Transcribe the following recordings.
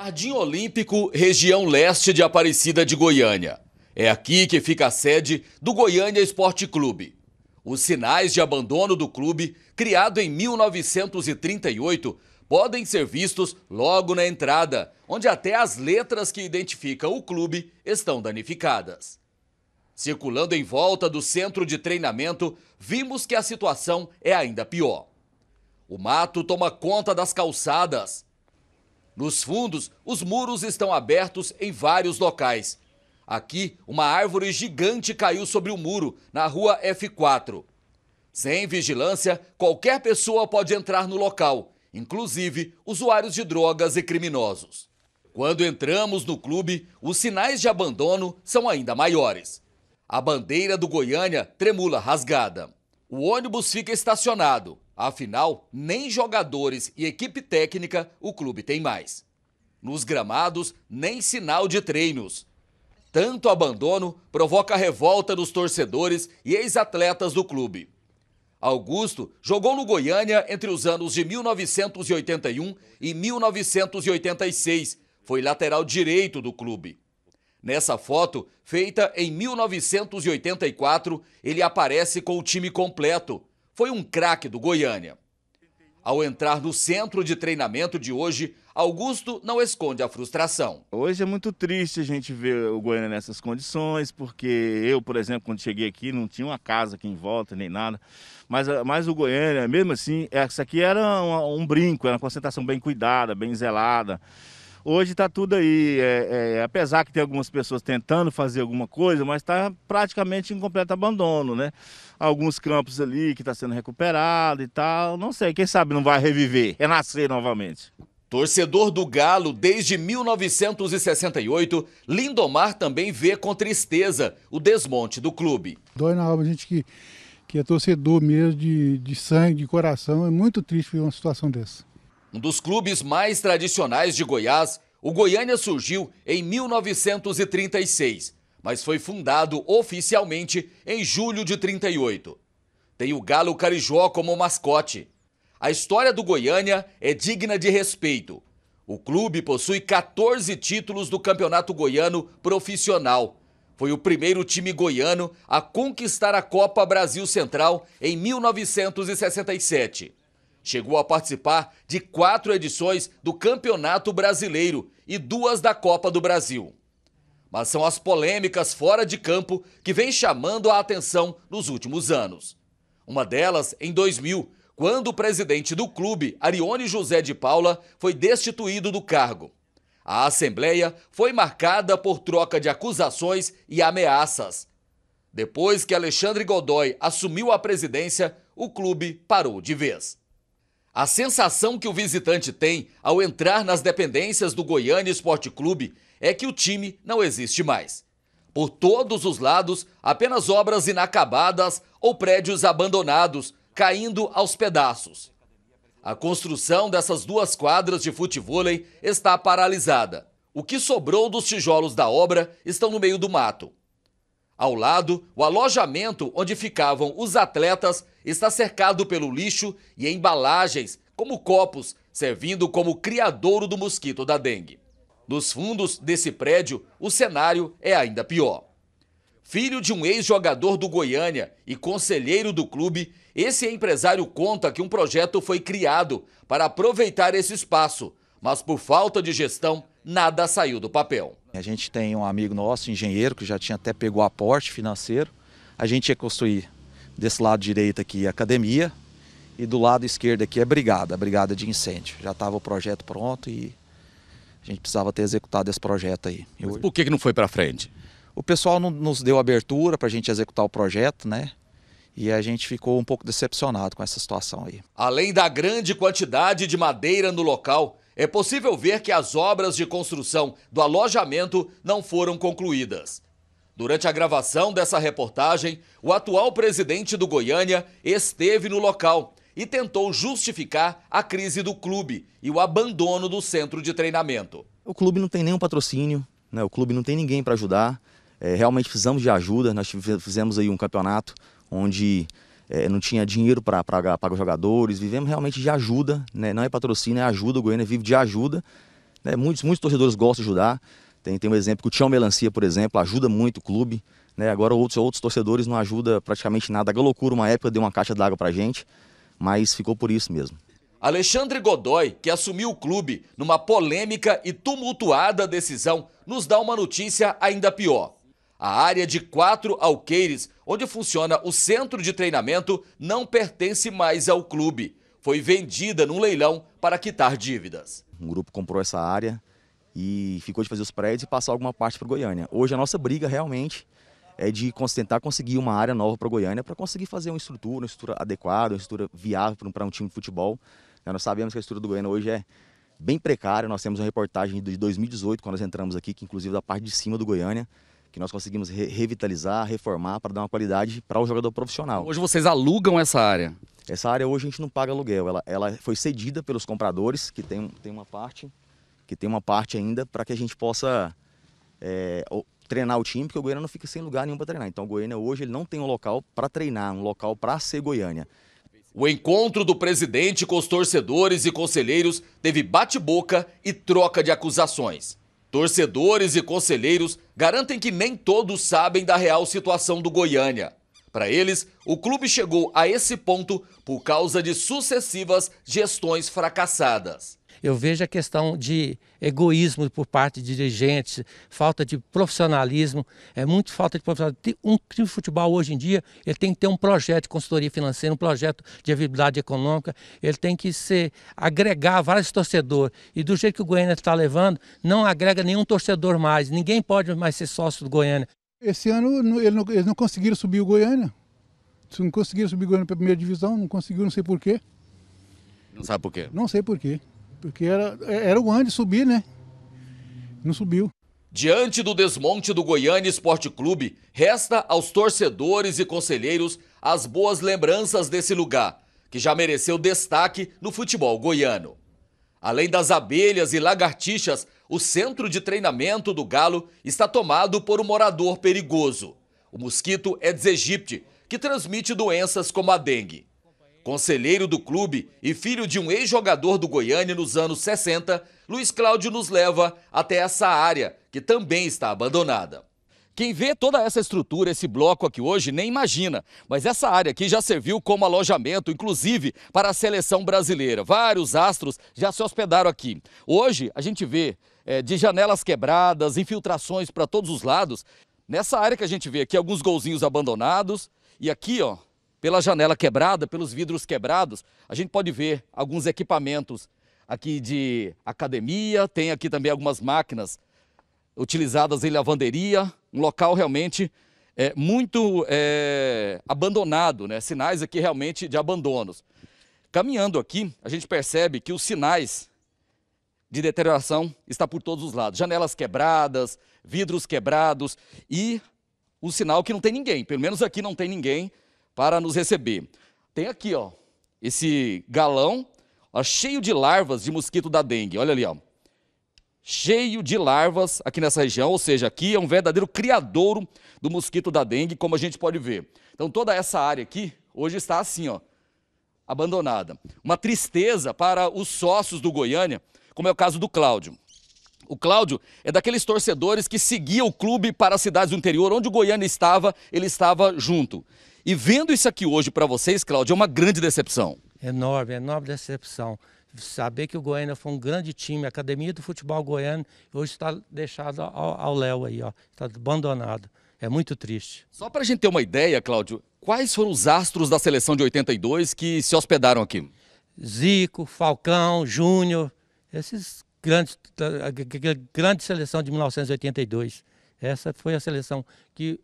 Jardim Olímpico, região leste de Aparecida de Goiânia. É aqui que fica a sede do Goiânia Esporte Clube. Os sinais de abandono do clube, criado em 1938, podem ser vistos logo na entrada, onde até as letras que identificam o clube estão danificadas. Circulando em volta do centro de treinamento, vimos que a situação é ainda pior. O mato toma conta das calçadas, nos fundos, os muros estão abertos em vários locais. Aqui, uma árvore gigante caiu sobre o muro, na rua F4. Sem vigilância, qualquer pessoa pode entrar no local, inclusive usuários de drogas e criminosos. Quando entramos no clube, os sinais de abandono são ainda maiores. A bandeira do Goiânia tremula rasgada. O ônibus fica estacionado. Afinal, nem jogadores e equipe técnica o clube tem mais. Nos gramados, nem sinal de treinos. Tanto abandono provoca revolta dos torcedores e ex-atletas do clube. Augusto jogou no Goiânia entre os anos de 1981 e 1986. Foi lateral direito do clube. Nessa foto, feita em 1984, ele aparece com o time completo, foi um craque do Goiânia. Ao entrar no centro de treinamento de hoje, Augusto não esconde a frustração. Hoje é muito triste a gente ver o Goiânia nessas condições, porque eu, por exemplo, quando cheguei aqui, não tinha uma casa aqui em volta nem nada. Mas, ah, mas o Goiânia, mesmo assim, essa aqui era um, um brinco, era uma concentração bem cuidada, bem zelada. Hoje está tudo aí, é, é, apesar que tem algumas pessoas tentando fazer alguma coisa, mas está praticamente em completo abandono, né? Alguns campos ali que está sendo recuperado e tal, não sei, quem sabe não vai reviver, renascer é novamente. Torcedor do Galo desde 1968, Lindomar também vê com tristeza o desmonte do clube. Dói na alma, a gente que, que é torcedor mesmo, de, de sangue, de coração, é muito triste ver uma situação dessa. Um dos clubes mais tradicionais de Goiás, o Goiânia surgiu em 1936, mas foi fundado oficialmente em julho de 38. Tem o Galo Carijó como mascote. A história do Goiânia é digna de respeito. O clube possui 14 títulos do Campeonato Goiano Profissional. Foi o primeiro time goiano a conquistar a Copa Brasil Central em 1967. Chegou a participar de quatro edições do Campeonato Brasileiro e duas da Copa do Brasil. Mas são as polêmicas fora de campo que vêm chamando a atenção nos últimos anos. Uma delas em 2000, quando o presidente do clube, Arione José de Paula, foi destituído do cargo. A assembleia foi marcada por troca de acusações e ameaças. Depois que Alexandre Godoy assumiu a presidência, o clube parou de vez. A sensação que o visitante tem ao entrar nas dependências do Goiânia Esporte Clube é que o time não existe mais. Por todos os lados, apenas obras inacabadas ou prédios abandonados, caindo aos pedaços. A construção dessas duas quadras de futevôlei está paralisada. O que sobrou dos tijolos da obra estão no meio do mato. Ao lado, o alojamento onde ficavam os atletas está cercado pelo lixo e embalagens, como copos, servindo como criadouro do mosquito da dengue. Nos fundos desse prédio, o cenário é ainda pior. Filho de um ex-jogador do Goiânia e conselheiro do clube, esse empresário conta que um projeto foi criado para aproveitar esse espaço, mas por falta de gestão, nada saiu do papel. A gente tem um amigo nosso, engenheiro, que já tinha até pegou aporte financeiro. A gente ia construir Desse lado direito aqui é academia e do lado esquerdo aqui é brigada, brigada de incêndio. Já estava o projeto pronto e a gente precisava ter executado esse projeto aí. Mas por que, que não foi para frente? O pessoal não nos deu abertura para a gente executar o projeto, né? E a gente ficou um pouco decepcionado com essa situação aí. Além da grande quantidade de madeira no local, é possível ver que as obras de construção do alojamento não foram concluídas. Durante a gravação dessa reportagem, o atual presidente do Goiânia esteve no local e tentou justificar a crise do clube e o abandono do centro de treinamento. O clube não tem nenhum patrocínio, né? o clube não tem ninguém para ajudar. É, realmente precisamos de ajuda. Nós fizemos aí um campeonato onde é, não tinha dinheiro para pagar os jogadores. Vivemos realmente de ajuda, né? não é patrocínio, é ajuda. O Goiânia vive de ajuda. Né? Muitos, muitos torcedores gostam de ajudar. Tem, tem um exemplo que o Tião Melancia, por exemplo, ajuda muito o clube. Né? Agora outros, outros torcedores não ajudam praticamente nada. A uma época, deu uma caixa d'água para gente, mas ficou por isso mesmo. Alexandre Godoy, que assumiu o clube numa polêmica e tumultuada decisão, nos dá uma notícia ainda pior. A área de quatro alqueires, onde funciona o centro de treinamento, não pertence mais ao clube. Foi vendida num leilão para quitar dívidas. Um grupo comprou essa área, e ficou de fazer os prédios e passar alguma parte para Goiânia. Hoje a nossa briga realmente é de tentar conseguir uma área nova para Goiânia para conseguir fazer uma estrutura, uma estrutura adequada, uma estrutura viável para um, time de futebol. Né, nós sabemos que a estrutura do Goiânia hoje é bem precária. Nós temos uma reportagem de 2018, quando nós entramos aqui, que inclusive é da parte de cima do Goiânia, que nós conseguimos re revitalizar, reformar para dar uma qualidade para o jogador profissional. Hoje vocês alugam essa área? Essa área hoje a gente não paga aluguel, ela, ela foi cedida pelos compradores, que tem, tem uma parte que tem uma parte ainda para que a gente possa é, treinar o time, porque o Goiânia não fica sem lugar nenhum para treinar. Então o Goiânia hoje ele não tem um local para treinar, um local para ser Goiânia. O encontro do presidente com os torcedores e conselheiros teve bate-boca e troca de acusações. Torcedores e conselheiros garantem que nem todos sabem da real situação do Goiânia. Para eles, o clube chegou a esse ponto por causa de sucessivas gestões fracassadas. Eu vejo a questão de egoísmo por parte de dirigentes, falta de profissionalismo, é muito falta de profissionalismo. Um time de futebol hoje em dia, ele tem que ter um projeto de consultoria financeira, um projeto de viabilidade econômica, ele tem que ser agregar vários torcedores. E do jeito que o Goiânia está levando, não agrega nenhum torcedor mais. Ninguém pode mais ser sócio do Goiânia. Esse ano eles não conseguiram subir o Goiânia. Não conseguiram subir o Goiânia para a primeira divisão, não conseguiram, não sei porquê. Não sabe por quê? Não sei porquê. Porque era, era o Andy subir, né? Não subiu. Diante do desmonte do Goiânia Esporte Clube, resta aos torcedores e conselheiros as boas lembranças desse lugar, que já mereceu destaque no futebol goiano. Além das abelhas e lagartixas, o centro de treinamento do Galo está tomado por um morador perigoso. O mosquito Aedes aegypti, que transmite doenças como a dengue. Conselheiro do clube e filho de um ex-jogador do Goiânia nos anos 60, Luiz Cláudio nos leva até essa área, que também está abandonada. Quem vê toda essa estrutura, esse bloco aqui hoje, nem imagina. Mas essa área aqui já serviu como alojamento, inclusive para a seleção brasileira. Vários astros já se hospedaram aqui. Hoje a gente vê é, de janelas quebradas, infiltrações para todos os lados. Nessa área que a gente vê aqui, alguns golzinhos abandonados. E aqui, ó, pela janela quebrada, pelos vidros quebrados, a gente pode ver alguns equipamentos aqui de academia, tem aqui também algumas máquinas utilizadas em lavanderia, um local realmente é, muito é, abandonado, né? sinais aqui realmente de abandonos. Caminhando aqui, a gente percebe que os sinais de deterioração está por todos os lados. Janelas quebradas, vidros quebrados e o sinal que não tem ninguém, pelo menos aqui não tem ninguém, para nos receber. Tem aqui, ó, esse galão ó, cheio de larvas de mosquito da dengue. Olha ali, ó. Cheio de larvas aqui nessa região, ou seja, aqui é um verdadeiro criadouro do mosquito da dengue, como a gente pode ver. Então toda essa área aqui hoje está assim, ó, abandonada. Uma tristeza para os sócios do Goiânia, como é o caso do Cláudio. O Cláudio é daqueles torcedores que seguia o clube para as cidades do interior, onde o Goiânia estava, ele estava junto. E vendo isso aqui hoje para vocês, Cláudio, é uma grande decepção. Enorme, enorme decepção. Saber que o Goiânia foi um grande time, a Academia do Futebol Goiano, hoje está deixado ao Léo aí, ó. Está abandonado. É muito triste. Só para a gente ter uma ideia, Cláudio, quais foram os astros da seleção de 82 que se hospedaram aqui? Zico, Falcão, Júnior, esses grandes, grande seleção de 1982. Essa foi a seleção que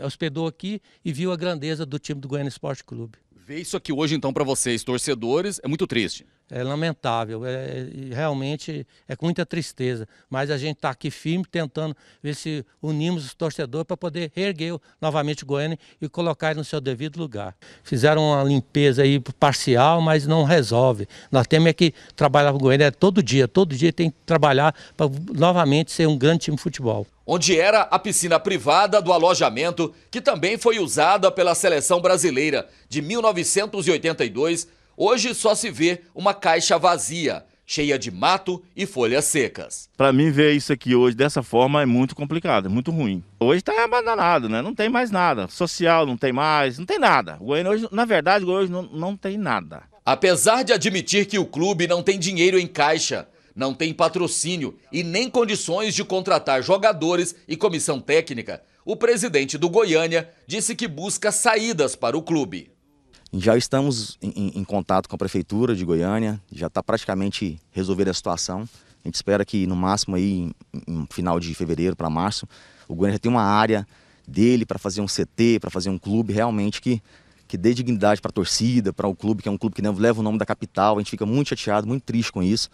hospedou aqui e viu a grandeza do time do Goiânia Esporte Clube. Ver isso aqui hoje, então, para vocês, torcedores, é muito triste. É lamentável, é, é realmente é com muita tristeza. Mas a gente está aqui firme, tentando ver se unimos os torcedores para poder reerguer novamente o Goiânia e colocar ele no seu devido lugar. Fizeram uma limpeza aí parcial, mas não resolve. Nós temos é que trabalhar com o Goiânia todo dia, todo dia tem que trabalhar para novamente ser um grande time de futebol onde era a piscina privada do alojamento, que também foi usada pela seleção brasileira de 1982, hoje só se vê uma caixa vazia, cheia de mato e folhas secas. Para mim, ver isso aqui hoje dessa forma é muito complicado, é muito ruim. Hoje está abandonado, né? não tem mais nada. Social não tem mais, não tem nada. Goiânia hoje, na verdade, hoje não, não tem nada. Apesar de admitir que o clube não tem dinheiro em caixa, não tem patrocínio e nem condições de contratar jogadores e comissão técnica, o presidente do Goiânia disse que busca saídas para o clube. Já estamos em, em contato com a prefeitura de Goiânia, já está praticamente resolvida a situação. A gente espera que no máximo aí, final de fevereiro para março, o Goiânia já tenha uma área dele para fazer um CT, para fazer um clube realmente que, que dê dignidade para a torcida, para o clube, que é um clube que leva o nome da capital. A gente fica muito chateado, muito triste com isso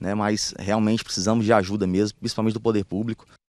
né? mas realmente precisamos de ajuda mesmo, principalmente do poder público.